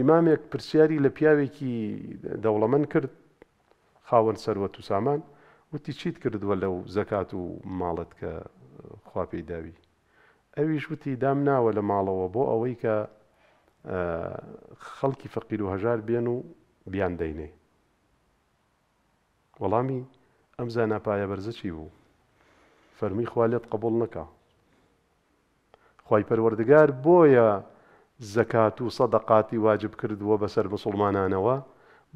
ئیمامێک پرسیاری لە پیاوێکی دەوڵەمەند کرد خاوەن سەروەت و سامان وتی چیت کردووە لەو زەکات و ماڵت کە خوا پێی داوی ئەویش وتی دام ناوە لە ماڵەوە بۆ ئەوەی کە خەڵکی فەقیر و هەژار بێن و بیان دەینێ وەڵامی ئەم زاناپایە بەرزە چی بوو فەرمی خوالێت قبول نەکە خی پەروەردگار بۆیە زەکات و سەدەقاتی واجب کردووە بەسەر مسلمانانەوە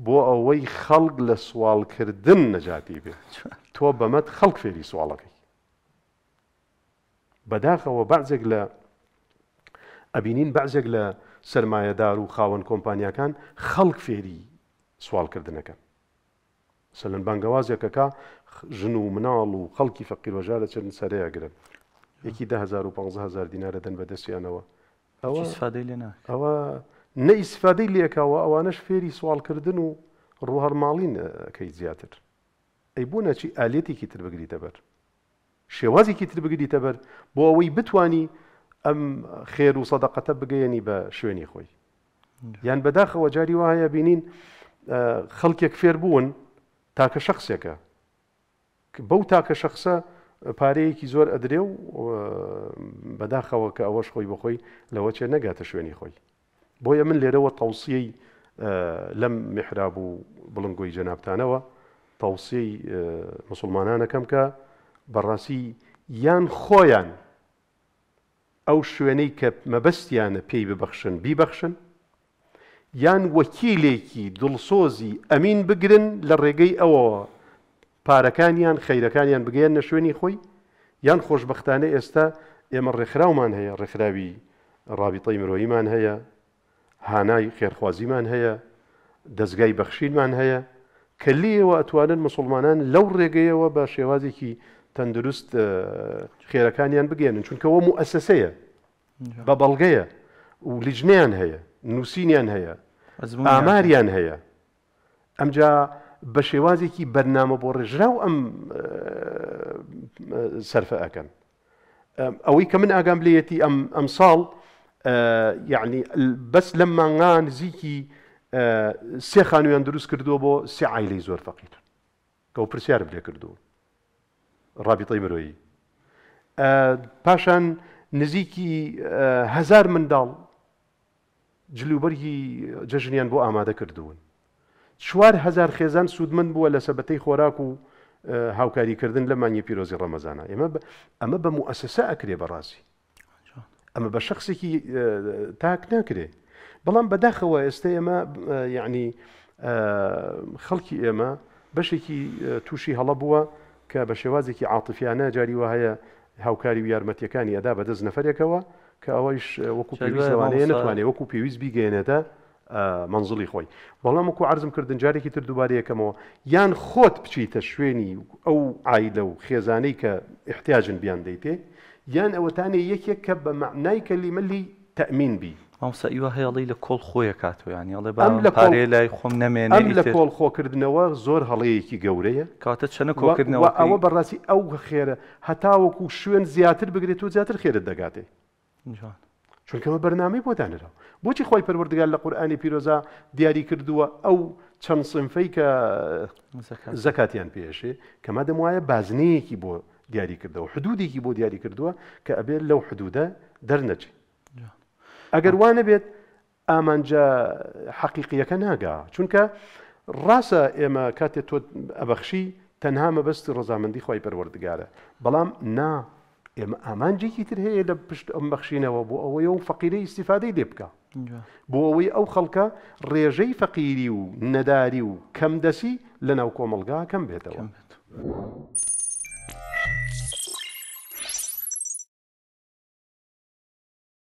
بۆ ئەوەی خەڵک لە سوالکردن نەجاتی بێت تۆ بەمەد خەڵک فێری سوالەکەی بەداخەوە بەعزێک لە ئەبینین بەعزێک لە سرمایهدار و خاوەن کۆمپانیەکان خەڵک فێری سوالکردنەکە سەلەن بانگەوازێکەکە ژن و مناڵ و خەڵکی فەقیرۆژارە چرن سەرەیە گرن یەکی 1500 دیینارە دەن بەدەستیانەوە ئەوە سفادەی لێنا ئەوە نەئیسفادەی لێکاوە ئەوانش فێری سوالکردن و ڕوهەرماڵینەکەی زیاتر ئەی بۆ نەچی ئالێتێکی تر بگریتە بەر شێوازێکی تر بگریتە بەر بۆ ئەوەی بتانی ئەم خێر و سەدەقەتە بگەیەنی بە شوێنی خۆی یان بەداخەوە جاری وایە بینین خەڵکێک فێر بوون تاکە شخصێکە بەو تاکە شخصە پارەیەکی زۆر ئەدرێ و بەداخەوە کە ئەوەش خۆی بەخۆی لەوە چێ نەگاتە شوێنی خۆی بۆیە من لێرەوە تەوسیەی لەم محراب و بڵنگۆی جەنابانەوە تەوسی مسلمانانەکەم کە بەڕاستی یان خۆیان ئەو شوێنەی کە مەبەستیانە پێی ببەخشن بیبەخشن یان وەکیلێکی دڵسۆزی ئەمین بگرن لە ڕێگەی ئەوەوە پارەکانیان خەیرەکانیان بگەیەنە شوێنی خۆی یان خۆشببختانە ئێستا ئێمە ڕێکخراومان هەیە ڕێکخراوی ڕابطی مرۆیمان هەیە هانای خێرخوازیمان هەیە دەستگای بەخشینمان هەیە کەلیەوە ئەتوانن مسلمانان لەو ڕێگەیەوە بە شێوازێکی تەندروست خێرەکانیان بگەێنن چونکەەوە موەسسەیە بە بەڵگەیە و لیژنیان هەیە نووسینیان هەیە ئاماریان هەیە ئەمجا بە شێوازێکی بەرنامە بۆ ڕێژراو ئەم سەرفە ئەەکەن. ئەوەی کە من ئاگام لێتی ئەم ئەم ساڵ یعنی بەس لە مانگان زییکی سێ خانویان دروست کردووە بۆ سێ عیلی زۆر فەقیر کە پرسیارم لێ کردو ڕابیتەی مرۆیی پاشان نزیکی هزار منداڵ جلوبەرگی جەژنیان بۆ ئامادە کردوون 4هزار خێزان سوودمن بووە لە سەبەتەی خۆراک و هاوکاریکردن لە مانیە پیرۆزی ڕەمەزانە ئێمە ئەمە بە موسسە ئەکرێ بەڕاستی ئەمە بە شخصێکی تاک ناکرێ بەڵام بەداخەوە ئێستا ئێمە یعنی خەڵکی ئێمە بەشێکی تووشی هەڵە بووە کە بە شێوازێکی عاتفیانە جاریوە هەیە هاوکاری و یارمەتیەکانی ئەدا بەدەست نەفرێکەوە کە ئەوەیش وەکو پێویستوانەیە نتوانێت وەکو پێویست بیگەێنێتە منزڵی خۆی بەڵام وەکو عرزم کردن جارێکی تر دووبارەیەکەمەوە یان خۆت بچیتە شوێنی ئەو ئایدە و خێزانەی کە احتیاجن بیان دەیتێ یان ئەوەتانێ یەکێک کە بە معنای کەلیمەلی تەمین بی ئەمسا ئیوە هەیەڵی لە کۆڵ خۆیە کاتویانی ئەڵێ بە پارێ لای خۆم نامێن لە کۆڵ خۆکردنەوە زۆر هەڵەیەکی گەورەیە کاتە چەنە کۆکردنەوە ئەوە بەڕاستی ئەو خێرە هەتاوەکو شوێن زیاتر بگرێت و زیاتر خێرت دەگاتێ. چونکەمە بەرنامەی بۆدانەوە بۆچی خۆی پەروەردگار لە قورآانی پیرۆزا دیاری کردووە ئەو چەند سنفەی کە زەکاتیان پێشێ کەما دەم وایە بازنەیەکی بۆ دیاری کردەوە حدودێکی بۆ دیاری کردووە کە ئەبێت لەو حدودە دەرنەچی ئەگەر وانە بێت ئامانجا حەقیقیەکە ناگا چونکە ڕاستە ئێمە کاتێک تۆ ئەبەخشی تەنها مەبەستی ڕزامەندی خۆی پەروەردگارە بەڵام نا ئێمە ئامانجێکی تر هەیە لە پشت ئەم بەخشینەوە بۆ ئەوەی و فەقیرەی استیفادەی لێ بکە بۆ ئەوەی ئەو خەڵکە ڕێژەی فەقیری و نەداری و کەم دەسی لە ناو کۆمەلگا کەم بێتەوە.